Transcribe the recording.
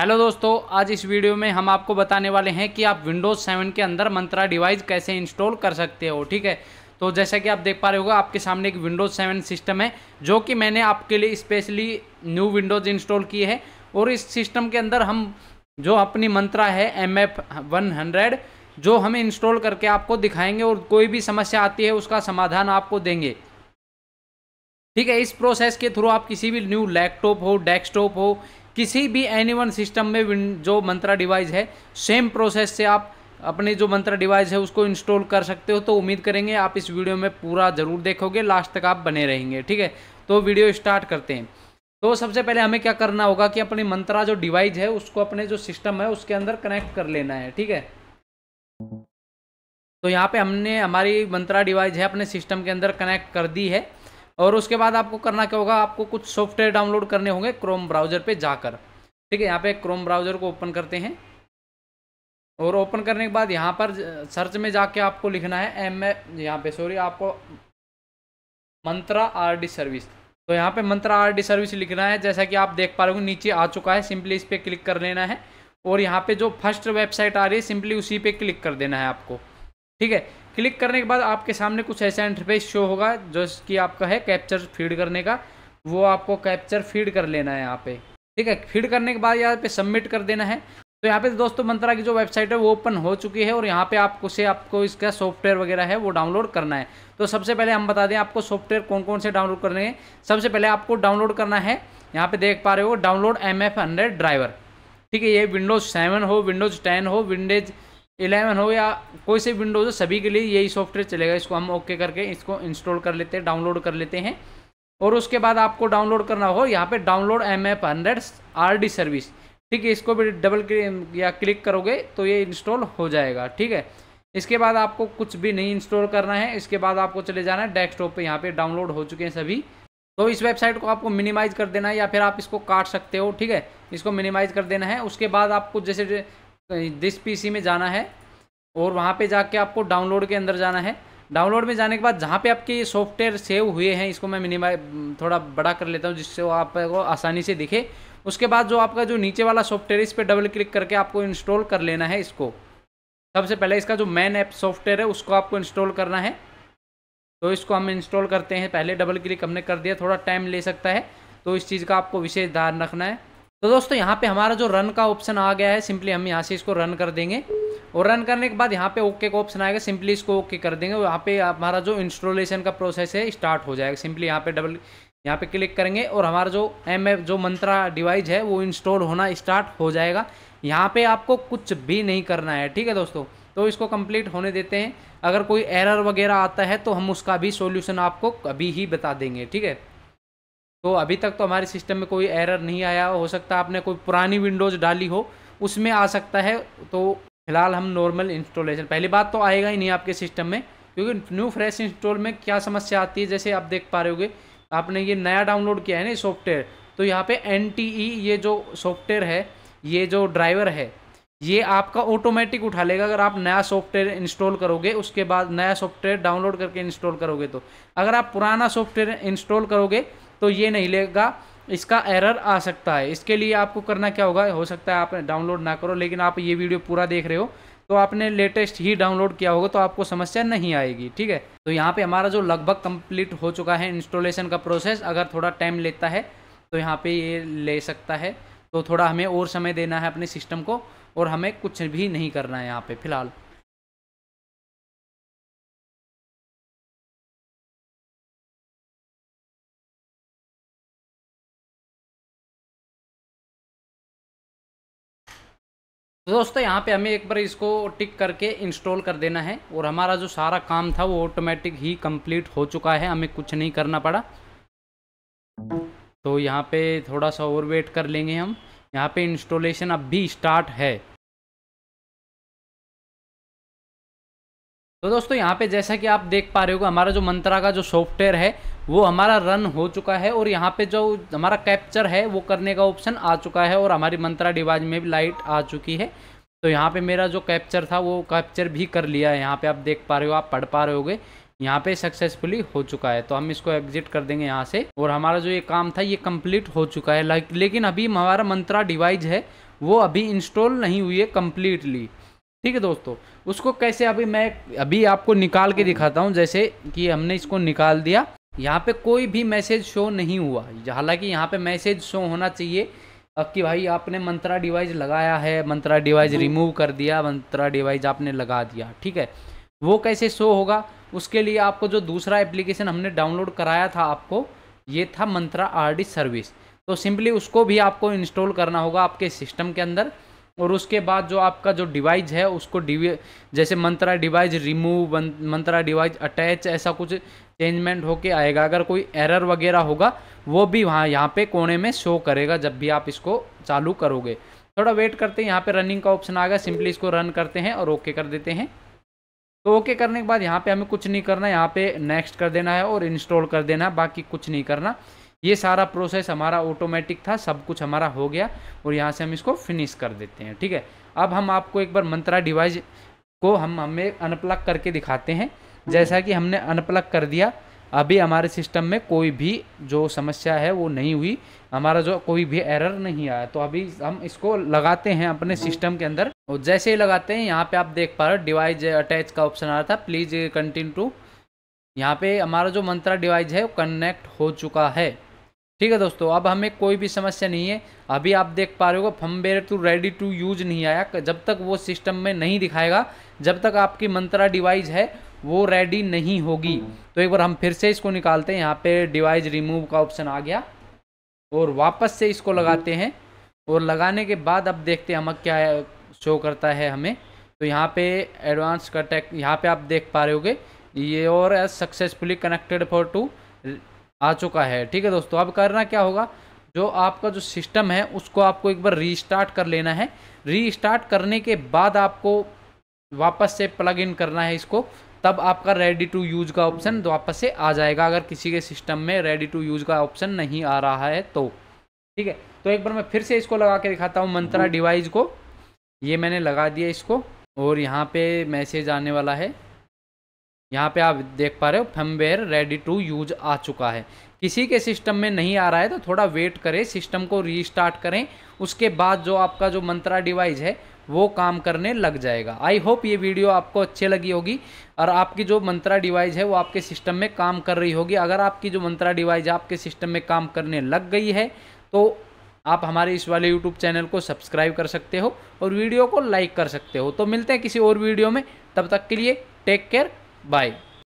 Hello दोस्तों आज इस वीडियो में हम आपको बताने वाले हैं कि आप विंडोज़ 7 के अंदर मंत्रा डिवाइस कैसे इंस्टॉल कर सकते हो ठीक है तो जैसा कि आप देख पा रहे होगा आपके सामने एक विंडोज़ 7 सिस्टम है जो कि मैंने आपके लिए स्पेशली न्यू विंडोज़ इंस्टॉल की है और इस सिस्टम के अंदर हम जो अपनी मंत्रा है एम एफ जो हम इंस्टॉल करके आपको दिखाएंगे और कोई भी समस्या आती है उसका समाधान आपको देंगे ठीक है इस प्रोसेस के थ्रू आप किसी भी न्यू लैपटॉप हो डेस्कटॉप हो किसी भी एनी वन सिस्टम में जो मंत्रा डिवाइस है सेम प्रोसेस से आप अपने जो मंत्रा डिवाइस है उसको इंस्टॉल कर सकते हो तो उम्मीद करेंगे आप इस वीडियो में पूरा ज़रूर देखोगे लास्ट तक आप बने रहेंगे ठीक है तो वीडियो स्टार्ट करते हैं तो सबसे पहले हमें क्या करना होगा कि अपनी मंत्रा जो डिवाइस है उसको अपने जो सिस्टम है उसके अंदर कनेक्ट कर लेना है ठीक है तो यहाँ पे हमने हमारी मंत्रा डिवाइस है अपने सिस्टम के अंदर कनेक्ट कर दी है और उसके बाद आपको करना क्या होगा आपको कुछ सॉफ्टवेयर डाउनलोड करने होंगे क्रोम ब्राउज़र पे जाकर ठीक है यहाँ पे क्रोम ब्राउज़र को ओपन करते हैं और ओपन करने के बाद यहाँ पर सर्च में जाके आपको लिखना है एम ए यहाँ पे सॉरी आपको मंत्रा आर डी सर्विस तो यहाँ पे मंत्रा आर डी सर्विस लिखना है जैसा कि आप देख पा रहे हो नीचे आ चुका है सिंपली इस पर क्लिक कर लेना है और यहाँ पे जो फर्स्ट वेबसाइट आ रही है सिंपली उसी पे क्लिक कर देना है आपको ठीक है क्लिक करने के बाद आपके सामने कुछ ऐसा इंटरफेस शो होगा जो कि आपका है कैप्चर फीड करने का वो आपको कैप्चर फीड कर लेना है यहाँ पे ठीक है फीड करने के बाद यहाँ पे सबमिट कर देना है तो यहाँ पे दोस्तों मंत्रा की जो वेबसाइट है वो ओपन हो चुकी है और यहाँ पे आपको से आपको इसका सॉफ्टवेयर वगैरह है वो डाउनलोड करना है तो सबसे पहले हम बता दें आपको सॉफ्टवेयर कौन कौन से डाउनलोड करने हैं सबसे पहले आपको डाउनलोड करना है यहाँ पे देख पा रहे हो download M F hundred driver ठीक है ये विंडोज़ सेवन हो विंडोज़ टेन हो विंडेज इलेवन हो या कोई से विंडोज़ हो सभी के लिए यही सॉफ्टवेयर चलेगा इसको हम ओके करके इसको इंस्टॉल कर लेते हैं डाउनलोड कर लेते हैं और उसके बाद आपको डाउनलोड करना हो यहाँ पे download M F hundred R D service ठीक है इसको भी डबल या क्लिक करोगे तो ये इंस्टॉल हो जाएगा ठीक है इसके बाद आपको कुछ भी नहीं इंस्टॉल करना है इसके बाद आपको चले जाना है डेस्कटॉप पे यहाँ पे डाउनलोड हो चुके हैं सभी तो इस वेबसाइट को आपको मिनिमाइज कर देना है या फिर आप इसको काट सकते हो ठीक है इसको मिनिमाइज कर देना है उसके बाद आपको जैसे दिस पीसी में जाना है और वहाँ पे जाके आपको डाउनलोड के अंदर जाना है डाउनलोड में जाने के बाद जहाँ पे आपके ये सॉफ्टवेयर सेव हुए हैं इसको मैं मिनिमाइज थोड़ा बड़ा कर लेता हूँ जिससे वो आपको आसानी से दिखे उसके बाद जो आपका जो नीचे वाला सॉफ्टवेयर इस पर डबल क्लिक करके आपको इंस्टॉल कर लेना है इसको सबसे पहले इसका जो मैन ऐप सॉफ्टवेयर है उसको आपको इंस्टॉल करना है तो इसको हम इंस्टॉल करते हैं पहले डबल क्लिक हमने कर दिया थोड़ा टाइम ले सकता है तो इस चीज़ का आपको विशेष ध्यान रखना है तो दोस्तों यहाँ पे हमारा जो रन का ऑप्शन आ गया है सिंपली हम यहाँ से इसको रन कर देंगे और रन करने के बाद यहाँ पे ओके का ऑप्शन आएगा सिंपली इसको ओके कर देंगे और यहाँ पे हमारा जो इंस्टॉलेशन का प्रोसेस है स्टार्ट हो जाएगा सिंपली यहाँ पे डबल यहाँ पे क्लिक करेंगे और हमारा जो एम जो मंत्रा डिवाइस है वो इंस्टॉल होना स्टार्ट हो जाएगा यहाँ पर आपको कुछ भी नहीं करना है ठीक है दोस्तों तो इसको कंप्लीट होने देते हैं अगर कोई एरर वगैरह आता है तो हम उसका भी सोल्यूशन आपको अभी ही बता देंगे ठीक है तो अभी तक तो हमारे सिस्टम में कोई एरर नहीं आया हो सकता आपने कोई पुरानी विंडोज़ डाली हो उसमें आ सकता है तो फिलहाल हम नॉर्मल इंस्टॉलेशन पहली बात तो आएगा ही नहीं आपके सिस्टम में क्योंकि न्यू फ्रेश इंस्टॉल में क्या समस्या आती है जैसे आप देख पा रहे होगे आपने ये नया डाउनलोड किया है ना सॉफ्टवेयर तो यहाँ पे एन e ये जो सॉफ्टवेयर है ये जो ड्राइवर है ये आपका ऑटोमेटिक उठा लेगा अगर आप नया सॉफ्टवेयर इंस्टॉल करोगे उसके बाद नया सॉफ्टवेयर डाउनलोड करके इंस्टॉल करोगे तो अगर आप पुराना सॉफ्टवेयर इंस्टॉल करोगे तो ये नहीं लेगा इसका एरर आ सकता है इसके लिए आपको करना क्या होगा हो सकता है आप डाउनलोड ना करो लेकिन आप ये वीडियो पूरा देख रहे हो तो आपने लेटेस्ट ही डाउनलोड किया होगा तो आपको समस्या नहीं आएगी ठीक है तो यहाँ पे हमारा जो लगभग कंप्लीट हो चुका है इंस्टॉलेशन का प्रोसेस अगर थोड़ा टाइम लेता है तो यहाँ पर ये ले सकता है तो थोड़ा हमें और समय देना है अपने सिस्टम को और हमें कुछ भी नहीं करना है यहाँ पर फिलहाल दोस्तों यहाँ पे हमें एक बार इसको टिक करके इंस्टॉल कर देना है और हमारा जो सारा काम था वो ऑटोमेटिक ही कंप्लीट हो चुका है हमें कुछ नहीं करना पड़ा तो यहाँ पे थोड़ा सा और वेट कर लेंगे हम यहाँ पे इंस्टॉलेशन अब भी स्टार्ट है तो दोस्तों यहाँ पे जैसा कि आप देख पा रहे हो हमारा जो मंत्रा का जो सॉफ्टवेयर है वो हमारा रन हो चुका है और यहाँ पे जो हमारा कैप्चर है वो करने का ऑप्शन आ चुका है और हमारी मंत्रा डिवाइज में भी लाइट आ चुकी है तो यहाँ पे मेरा जो कैप्चर था वो कैप्चर भी कर लिया है यहाँ पे आप देख पा रहे हो आप पढ़ पा रहे होगे यहाँ पे सक्सेसफुली हो चुका है तो हम इसको एग्जिट कर देंगे यहाँ से और हमारा जो ये काम था ये कम्प्लीट हो चुका है लेकिन अभी हमारा मंत्रा डिवाइज है वो अभी इंस्टॉल नहीं हुई है कम्प्लीटली ठीक है दोस्तों उसको कैसे अभी मैं अभी आपको निकाल के दिखाता हूँ जैसे कि हमने इसको निकाल दिया यहाँ पे कोई भी मैसेज शो नहीं हुआ हालांकि यहाँ पे मैसेज शो होना चाहिए अब कि भाई आपने मंत्रा डिवाइस लगाया है मंत्रा डिवाइस रिमूव कर दिया मंत्रा डिवाइस आपने लगा दिया ठीक है वो कैसे शो होगा उसके लिए आपको जो दूसरा एप्लीकेशन हमने डाउनलोड कराया था आपको ये था मंत्रा आर सर्विस तो सिंपली उसको भी आपको इंस्टॉल करना होगा आपके सिस्टम के अंदर और उसके बाद जो आपका जो डिवाइस है उसको डिवी जैसे Mantra device remove Mantra device attach ऐसा कुछ चेंजमेंट होके आएगा अगर कोई एरर वगैरह होगा वो भी वहाँ यहाँ पे कोने में शो करेगा जब भी आप इसको चालू करोगे थोड़ा वेट करते हैं यहाँ पे रनिंग का ऑप्शन आ गया सिंपली इसको रन करते हैं और ओके कर देते हैं तो ओके करने के बाद यहाँ पे हमें कुछ नहीं करना यहाँ पे नेक्स्ट कर देना है और इंस्टॉल कर देना है बाकी कुछ नहीं करना ये सारा प्रोसेस हमारा ऑटोमेटिक था सब कुछ हमारा हो गया और यहाँ से हम इसको फिनिश कर देते हैं ठीक है अब हम आपको एक बार मंत्रा डिवाइस को हम हमें अनप्लग करके दिखाते हैं जैसा कि हमने अनप्लग कर दिया अभी हमारे सिस्टम में कोई भी जो समस्या है वो नहीं हुई हमारा जो कोई भी एरर नहीं आया तो अभी हम इसको लगाते हैं अपने सिस्टम के अंदर और जैसे ही लगाते हैं यहाँ पे आप देख पा रहे हो डिवाइस अटैच का ऑप्शन आ रहा था प्लीज़ कंटिन्यू टू यहाँ पे हमारा जो मंत्रा डिवाइस है वो कनेक्ट हो चुका है ठीक है दोस्तों अब हमें कोई भी समस्या नहीं है अभी आप देख पा रहे हो firmware to ready to use नहीं आया जब तक वो सिस्टम में नहीं दिखाएगा जब तक आपकी मंत्रा डिवाइस है वो रेडी नहीं होगी तो एक बार हम फिर से इसको निकालते हैं यहाँ पे डिवाइस रिमूव का ऑप्शन आ गया और वापस से इसको लगाते हैं और लगाने के बाद अब देखते हैं हम क्या शो करता है हमें तो यहाँ पे एडवांस का यहाँ पे आप देख पा रहे होगे ये और सक्सेसफुली कनेक्टेड फॉर टू आ चुका है ठीक है दोस्तों अब करना क्या होगा जो आपका जो सिस्टम है उसको आपको एक बार रीस्टार्ट कर लेना है रीस्टार्ट करने के बाद आपको वापस से प्लग इन करना है इसको तब आपका रेडी टू यूज का ऑप्शन वापस से आ जाएगा अगर किसी के सिस्टम में रेडी टू यूज का ऑप्शन नहीं आ रहा है तो ठीक है तो एक बार मैं फिर से इसको लगा के दिखाता हूँ मंत्रा डिवाइस को ये मैंने लगा दिया इसको और यहाँ पे मैसेज आने वाला है यहाँ पे आप देख पा रहे हो फमवेयर रेडी टू यूज आ चुका है किसी के सिस्टम में नहीं आ रहा है तो थोड़ा वेट करें सिस्टम को रीस्टार्ट करें उसके बाद जो आपका जो मंत्रा डिवाइस है वो काम करने लग जाएगा आई होप ये वीडियो आपको अच्छी लगी होगी और आपकी जो मंत्रा डिवाइस है वो आपके सिस्टम में काम कर रही होगी अगर आपकी जो मंत्रा डिवाइस आपके सिस्टम में काम करने लग गई है तो आप हमारे इस वाले यूट्यूब चैनल को सब्सक्राइब कर सकते हो और वीडियो को लाइक कर सकते हो तो मिलते हैं किसी और वीडियो में तब तक के लिए टेक केयर Bye.